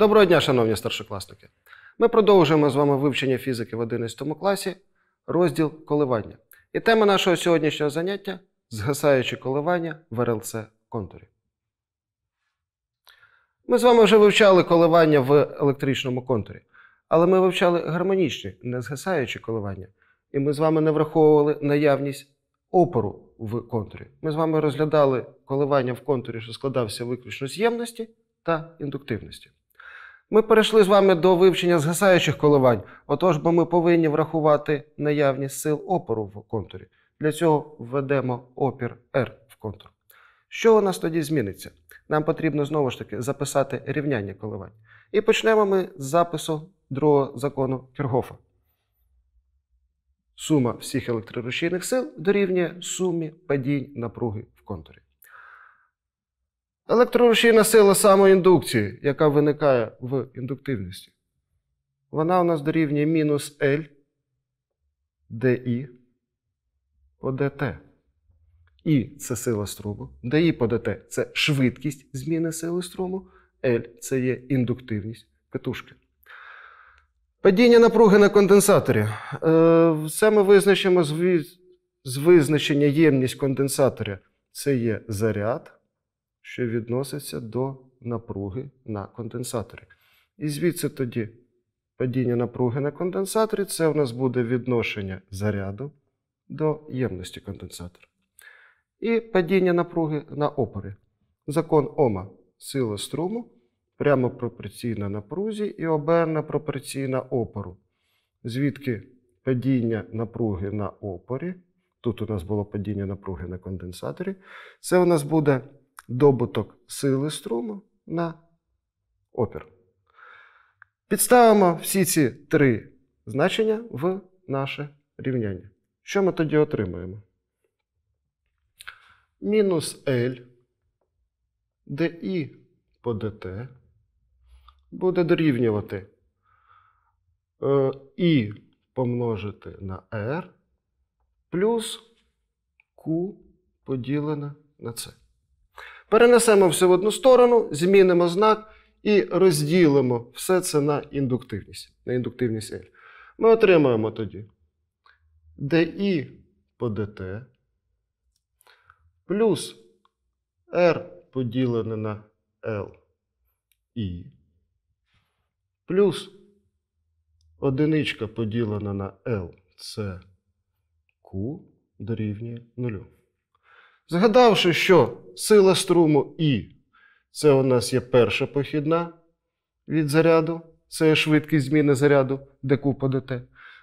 Доброго дня, шановні старшокласники! Ми продовжуємо з вами вивчення фізики в 11 класі, розділ коливання. І тема нашого сьогоднішнього заняття згасаючі коливання в РЛЦ контурі. Ми з вами вже вивчали коливання в електричному контурі, але ми вивчали гармонічні, не згасаючі коливання. І ми з вами не враховували наявність опору в контурі. Ми з вами розглядали коливання в контурі, що складався виключно з ємності та індуктивності. Ми перейшли з вами до вивчення згасаючих коливань, отож, бо ми повинні врахувати наявність сил опору в контурі. Для цього введемо опір R в контур. Що у нас тоді зміниться? Нам потрібно знову ж таки записати рівняння коливань. І почнемо ми з запису другого закону Кіргофа. Сума всіх електрорушійних сил дорівнює сумі падінь напруги в контурі. Електрорушійна сила самоіндукції, яка виникає в індуктивності, вона у нас дорівнює мінус L dI по dt. І це сила струму. dI по ДТ це швидкість зміни сили струму. L це є індуктивність катушки. Падіння напруги на конденсаторі. Це ми визначимо з визначення ємність конденсаторя. Це є заряд що відноситься до напруги на конденсаторі. І звідси тоді падіння напруги на конденсаторі це у нас буде відношення заряду до ємності конденсатора. І падіння напруги на опорі. Закон Ома сила струму прямо пропорційна напрузі і оберна пропорційна опору. Звідки падіння напруги на опорі. Тут у нас було падіння напруги на конденсаторі. Це у нас буде добуток сили струму на опір. Підставимо всі ці три значення в наше рівняння. Що ми тоді отримаємо? Мінус L dI по dt буде дорівнювати е, І помножити на R плюс Q поділене на С. Перенесемо все в одну сторону, змінимо знак і розділимо все це на індуктивність. На індуктивність L. Ми отримаємо тоді dI по dt плюс R поділене на L I плюс одиничка поділена на L Q дорівнює нулю. Згадавши, що сила струму І. Це у нас є перша похідна від заряду, це є швидкість зміни заряду dQ по dt.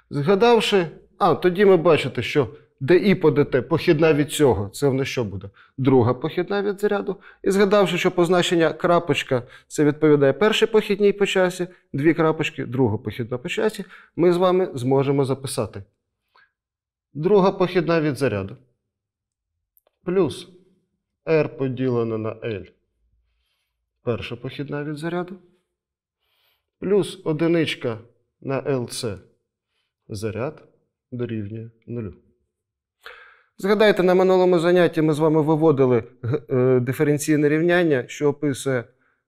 Згадавши, а тоді ми бачите, що dI по dt похідна від цього, це в нас що буде? Друга похідна від заряду. І згадавши, що позначення крапочка це відповідає першій похідній по часі, дві крапочки, друга похідна по часі, ми з вами зможемо записати. Друга похідна від заряду. Плюс R поділено на L. Перша похідна від заряду. Плюс одиничка на LC. Заряд дорівнює нулю. Згадайте, на минулому занятті ми з вами виводили е, е, диференційне рівняння, що описує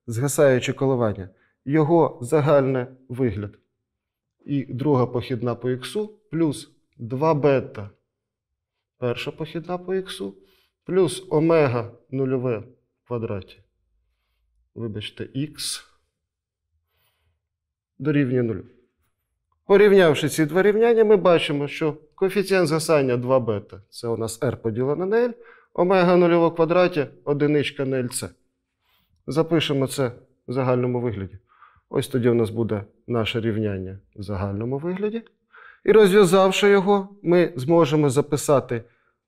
згасаюче коливання. Його загальний вигляд. І друга похідна по х плюс 2 бета. Перша похідна по х плюс омега нульове в квадраті. Вибачте, х дорівнює 0. Порівнявши ці два рівняння, ми бачимо, що коефіцієнт згасання 2 бета це у нас r поділено на L, омега 0 в квадраті одиничка на LC. Запишемо це в загальному вигляді. Ось тоді у нас буде наше рівняння в загальному вигляді. І розв'язавши його, ми зможемо записати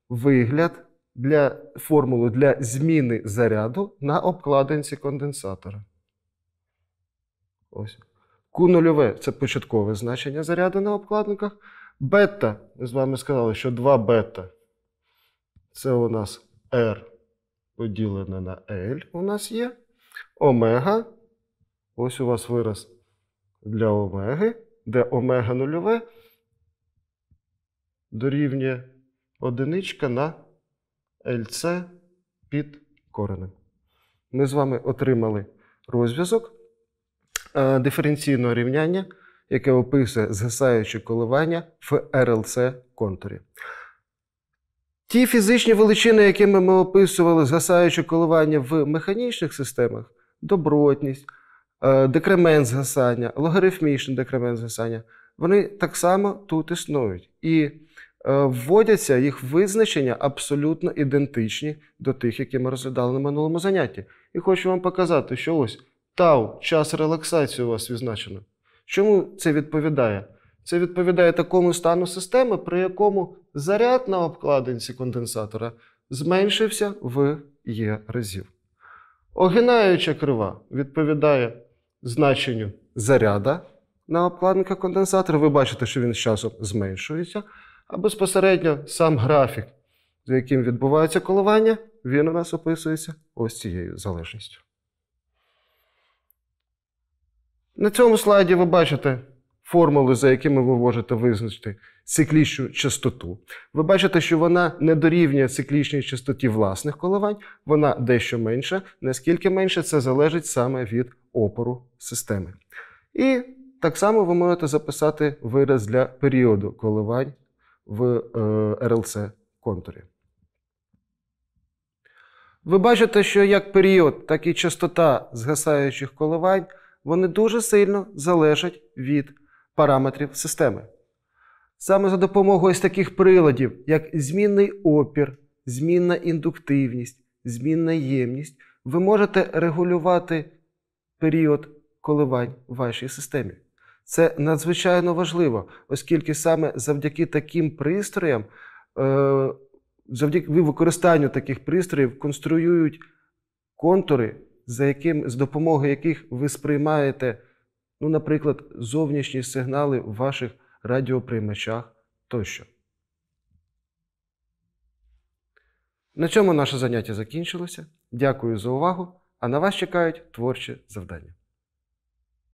вигляд для формулу для зміни заряду на обкладинці конденсатора. Ось. Q0 це початкове значення заряду на обкладинках. Бета, ми з вами сказали, що 2 бета це у нас R поділене на L у нас є. Омега. Ось у вас вираз для омеги, де омега нульове дорівнює одиничка на ЛЦ під коренем. Ми з вами отримали розв'язок е, диференційного рівняння, яке описує згасаючі коливання в РЛЦ контурі. Ті фізичні величини, якими ми описували, згасаючі коливання в механічних системах, добротність, е, декремент згасання, логарифмічний декремент згасання, вони так само тут існують. І Е, вводяться їх визначення абсолютно ідентичні до тих, які ми розглядали на минулому занятті. І хочу вам показати, що ось тау, час релаксації у вас відзначено. Чому це відповідає? Це відповідає такому стану системи, при якому заряд на обкладинці конденсатора зменшився в Є разів. Огинаюча крива відповідає значенню заряда на обкладинках конденсатора. Ви бачите, що він з часом зменшується а безпосередньо сам графік, за яким відбувається коливання, він у нас описується ось цією залежністю. На цьому слайді ви бачите формули, за якими ви можете визначити циклічну частоту. Ви бачите, що вона не дорівнює циклічній частоті власних коливань, вона дещо менша. Наскільки менше, це залежить саме від опору системи. І так само ви можете записати вираз для періоду коливань в е, РЛЦ контурі. Ви бачите, що як період, так і частота згасаючих коливань вони дуже сильно залежать від параметрів системи. Саме за допомогою ось таких приладів, як змінний опір, змінна індуктивність, змінна ємність, ви можете регулювати період коливань в вашій системі. Це надзвичайно важливо, оскільки саме завдяки таким пристроям, е, завдяки використанню таких пристроїв конструюють контури, за яким, з допомогою яких ви сприймаєте, ну, наприклад, зовнішні сигнали в ваших радіоприймачах тощо. На цьому наше заняття закінчилося. Дякую за увагу! А на вас чекають творчі завдання.